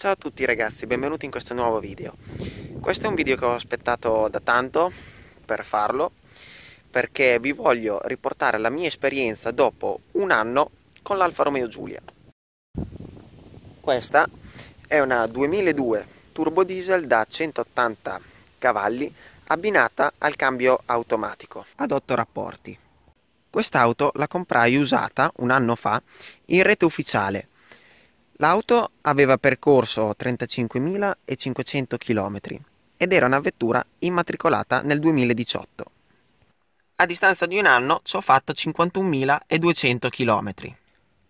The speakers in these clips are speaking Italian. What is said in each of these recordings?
Ciao a tutti ragazzi, benvenuti in questo nuovo video. Questo è un video che ho aspettato da tanto per farlo, perché vi voglio riportare la mia esperienza dopo un anno con l'Alfa Romeo Giulia. Questa è una 2002 turbo diesel da 180 cavalli abbinata al cambio automatico ad 8 rapporti. Quest'auto la comprai usata un anno fa in rete ufficiale L'auto aveva percorso 35.500 km ed era una vettura immatricolata nel 2018. A distanza di un anno ci ho fatto 51.200 km.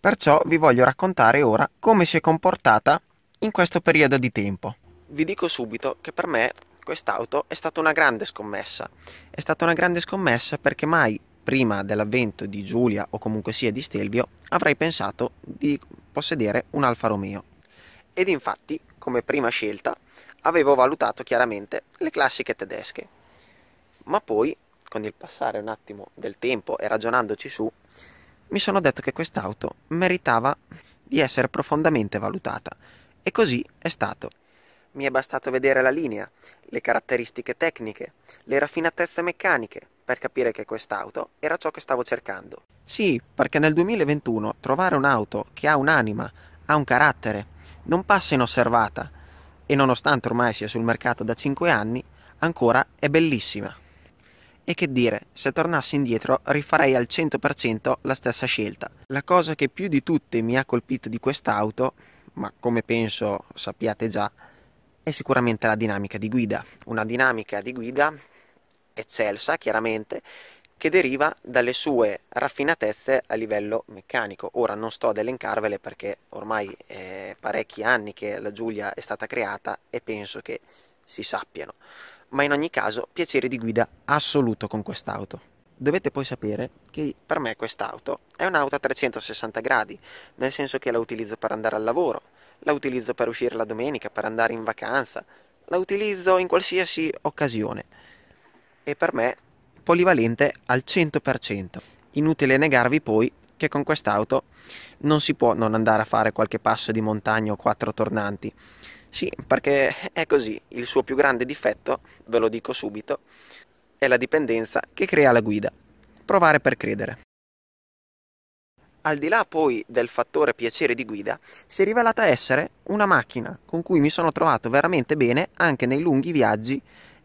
Perciò vi voglio raccontare ora come si è comportata in questo periodo di tempo. Vi dico subito che per me quest'auto è stata una grande scommessa. È stata una grande scommessa perché mai prima dell'avvento di Giulia o comunque sia di Stelvio, avrei pensato di possedere un Alfa Romeo. Ed infatti, come prima scelta, avevo valutato chiaramente le classiche tedesche. Ma poi, con il passare un attimo del tempo e ragionandoci su, mi sono detto che quest'auto meritava di essere profondamente valutata. E così è stato. Mi è bastato vedere la linea, le caratteristiche tecniche, le raffinatezze meccaniche, per capire che quest'auto era ciò che stavo cercando. Sì, perché nel 2021 trovare un'auto che ha un'anima, ha un carattere, non passa inosservata e nonostante ormai sia sul mercato da 5 anni, ancora è bellissima. E che dire, se tornassi indietro rifarei al 100% la stessa scelta. La cosa che più di tutte mi ha colpito di quest'auto, ma come penso sappiate già, è sicuramente la dinamica di guida. Una dinamica di guida eccelsa, chiaramente, che deriva dalle sue raffinatezze a livello meccanico. Ora non sto ad elencarvele perché ormai è parecchi anni che la Giulia è stata creata e penso che si sappiano. Ma in ogni caso piacere di guida assoluto con quest'auto. Dovete poi sapere che per me quest'auto è un'auto a 360 gradi, nel senso che la utilizzo per andare al lavoro, la utilizzo per uscire la domenica, per andare in vacanza, la utilizzo in qualsiasi occasione e per me polivalente al 100%. Inutile negarvi poi che con quest'auto non si può non andare a fare qualche passo di montagna o quattro tornanti. Sì, perché è così, il suo più grande difetto, ve lo dico subito, è la dipendenza che crea la guida. Provare per credere. Al di là poi del fattore piacere di guida, si è rivelata essere una macchina con cui mi sono trovato veramente bene anche nei lunghi viaggi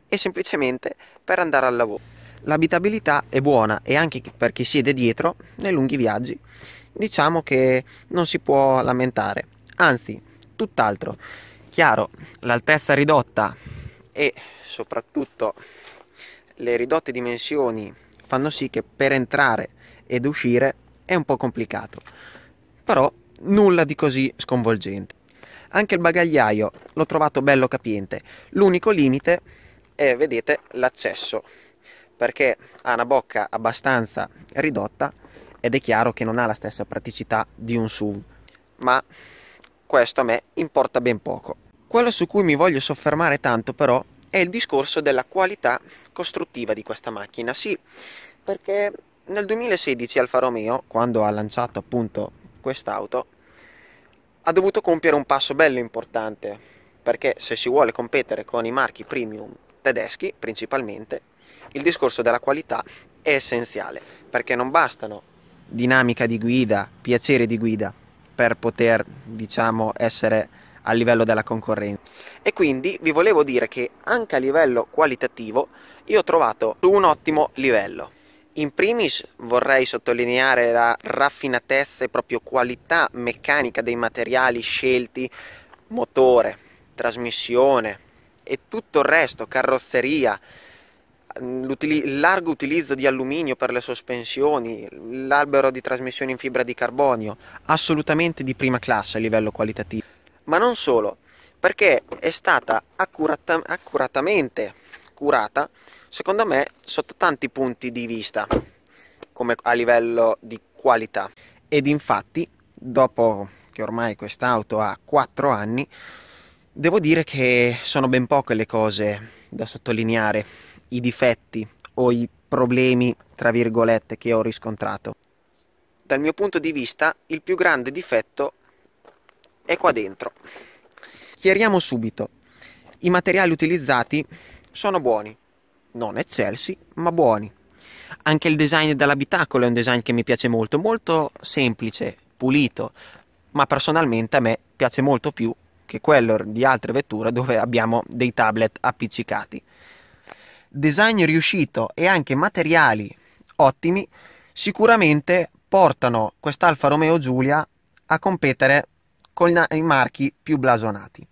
e semplicemente per andare al lavoro. L'abitabilità è buona e anche per chi siede dietro nei lunghi viaggi diciamo che non si può lamentare, anzi tutt'altro. Chiaro, l'altezza ridotta e soprattutto le ridotte dimensioni fanno sì che per entrare ed uscire è un po' complicato, però nulla di così sconvolgente. Anche il bagagliaio l'ho trovato bello capiente, l'unico limite e vedete l'accesso perché ha una bocca abbastanza ridotta ed è chiaro che non ha la stessa praticità di un SUV ma questo a me importa ben poco quello su cui mi voglio soffermare tanto però è il discorso della qualità costruttiva di questa macchina sì perché nel 2016 Alfa Romeo quando ha lanciato appunto quest'auto ha dovuto compiere un passo bello importante perché se si vuole competere con i marchi premium tedeschi principalmente, il discorso della qualità è essenziale, perché non bastano dinamica di guida, piacere di guida per poter, diciamo, essere a livello della concorrenza. E quindi vi volevo dire che anche a livello qualitativo io ho trovato un ottimo livello. In primis vorrei sottolineare la raffinatezza e proprio qualità meccanica dei materiali scelti, motore, trasmissione, e tutto il resto, carrozzeria, mm, il largo utilizzo di alluminio per le sospensioni, l'albero di trasmissione in fibra di carbonio, assolutamente di prima classe a livello qualitativo. Ma non solo, perché è stata accurata, accuratamente curata, secondo me, sotto tanti punti di vista, come a livello di qualità. Ed infatti, dopo che ormai quest'auto ha 4 anni, Devo dire che sono ben poche le cose da sottolineare, i difetti o i problemi, tra virgolette, che ho riscontrato. Dal mio punto di vista, il più grande difetto è qua dentro. Chiariamo subito, i materiali utilizzati sono buoni, non eccelsi, ma buoni. Anche il design dell'abitacolo è un design che mi piace molto, molto semplice, pulito, ma personalmente a me piace molto più che quello di altre vetture dove abbiamo dei tablet appiccicati. Design riuscito e anche materiali ottimi sicuramente portano quest'Alfa Romeo Giulia a competere con i marchi più blasonati.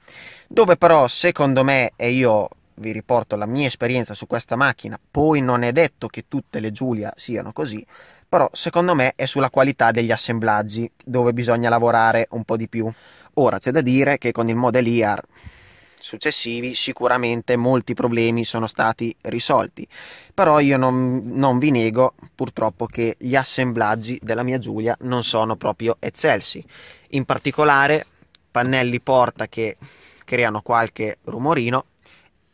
Dove però secondo me, e io vi riporto la mia esperienza su questa macchina, poi non è detto che tutte le Giulia siano così, però secondo me è sulla qualità degli assemblaggi dove bisogna lavorare un po' di più. Ora c'è da dire che con il Model IAR successivi sicuramente molti problemi sono stati risolti però io non, non, vi nego purtroppo che gli assemblaggi della mia Giulia non sono proprio eccelsi in particolare pannelli porta che creano qualche rumorino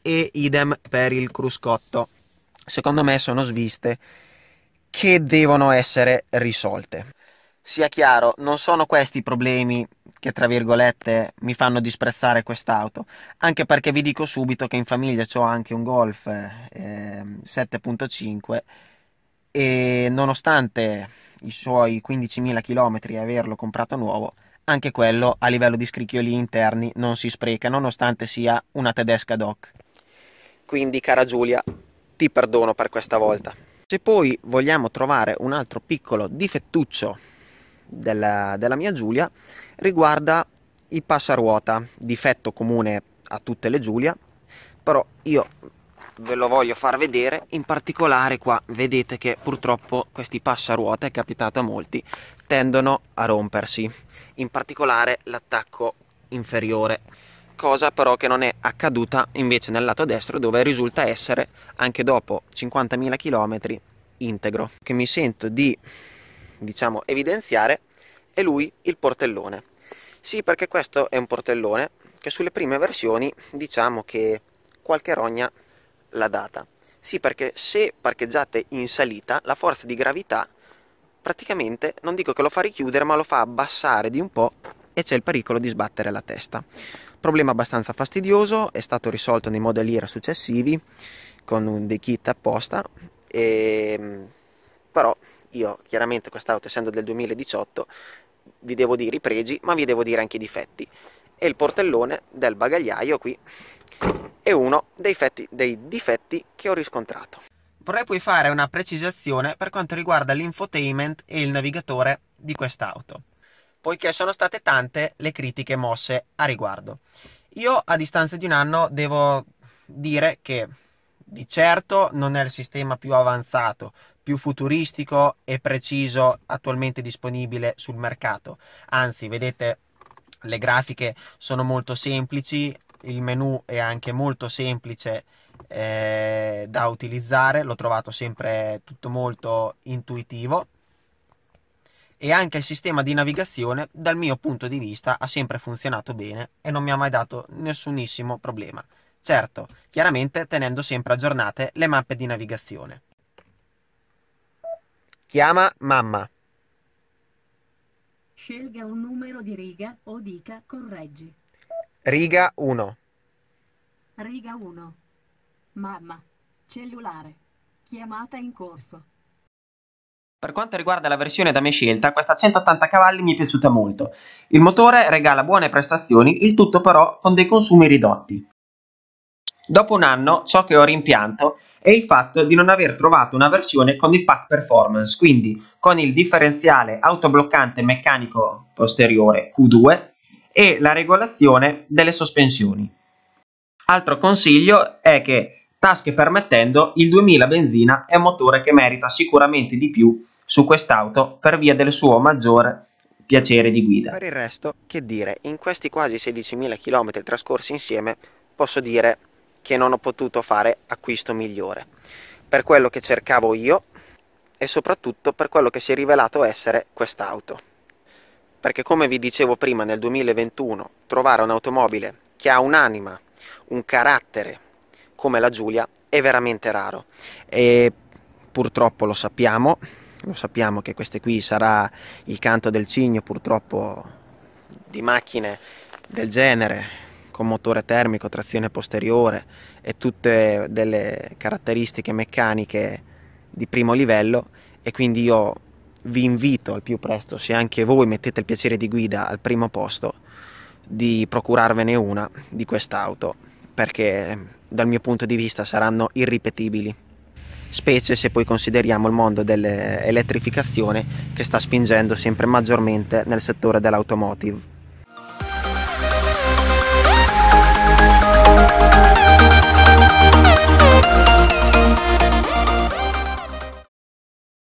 e idem per il cruscotto secondo me sono sviste che devono essere risolte sia chiaro, non sono questi i problemi che tra virgolette mi fanno disprezzare quest'auto, anche perché vi dico subito che in famiglia ho anche un Golf eh, 7.5 e nonostante i suoi 15.000 km e averlo comprato nuovo, anche quello a livello di scricchioli interni non si spreca, nonostante sia una tedesca doc. Quindi cara Giulia, ti perdono per questa volta. Se poi vogliamo trovare un altro piccolo difettuccio del, della mia Giulia riguarda i passaruota, difetto comune a tutte le Giulia, però io ve lo voglio far vedere, in particolare qua vedete che purtroppo questi passaruota, è capitato a molti, tendono a rompersi, in particolare l'attacco inferiore, cosa però che non è accaduta invece nel lato destro dove risulta essere anche dopo 50.000 km integro, che mi sento di diciamo, evidenziare è lui il portellone. Sì, perché questo è un portellone che sulle prime versioni diciamo che qualche rogna l'ha data. Sì, perché se parcheggiate in salita, la forza di gravità praticamente non dico che lo fa richiudere, ma lo fa abbassare di un po' e c'è il pericolo di sbattere la testa. Problema abbastanza fastidioso, è stato risolto nei modelliera successivi con dei kit apposta, e... Ehm, però io chiaramente quest'auto essendo del 2018 vi devo dire i pregi ma vi devo dire anche i difetti e il portellone del bagagliaio qui è uno dei, fetti, dei difetti che ho riscontrato. Vorrei poi fare una precisazione per quanto riguarda l'infotainment e il navigatore di quest'auto, poiché sono state tante le critiche mosse a riguardo. Io a distanza di un anno devo dire che di certo non è il sistema più avanzato più futuristico e preciso attualmente disponibile sul mercato. Anzi, vedete le grafiche sono molto semplici, il menu è anche molto semplice eh, da utilizzare, l'ho trovato sempre tutto molto intuitivo e anche il sistema di navigazione dal mio punto di vista ha sempre funzionato bene e non mi ha mai dato nessunissimo problema. Certo, chiaramente tenendo sempre aggiornate le mappe di navigazione. Chiama mamma. Scelga un numero di riga o dica correggi. Riga 1. Riga 1. Mamma. Cellulare. Chiamata in corso. Per quanto riguarda la versione da me scelta, questa 180 cavalli mi è piaciuta molto. Il motore regala buone prestazioni, il tutto però con dei consumi ridotti. Dopo un anno ciò che ho rimpianto è il fatto di non aver trovato una versione con il pack performance, quindi con il differenziale autobloccante meccanico posteriore Q2 e la regolazione delle sospensioni. Altro consiglio è che, tasche permettendo, il 2000 benzina è un motore che merita sicuramente di più su quest'auto per via del suo maggiore piacere di guida. Per il resto, che dire, in questi quasi 16.000 km trascorsi insieme, posso dire che non ho potuto fare acquisto migliore per quello che cercavo io e soprattutto per quello che si è rivelato essere quest'auto perché come vi dicevo prima nel 2021 trovare un'automobile che ha un'anima un carattere come la Giulia è veramente raro e purtroppo lo sappiamo lo sappiamo che queste qui sarà il canto del cigno purtroppo di macchine del genere con motore termico, trazione posteriore e tutte delle caratteristiche meccaniche di primo livello e quindi io vi invito al più presto, se anche voi mettete il piacere di guida al primo posto, di procurarvene una di quest'auto perché dal mio punto di vista saranno irripetibili specie se poi consideriamo il mondo dell'elettrificazione che sta spingendo sempre maggiormente nel settore dell'automotive.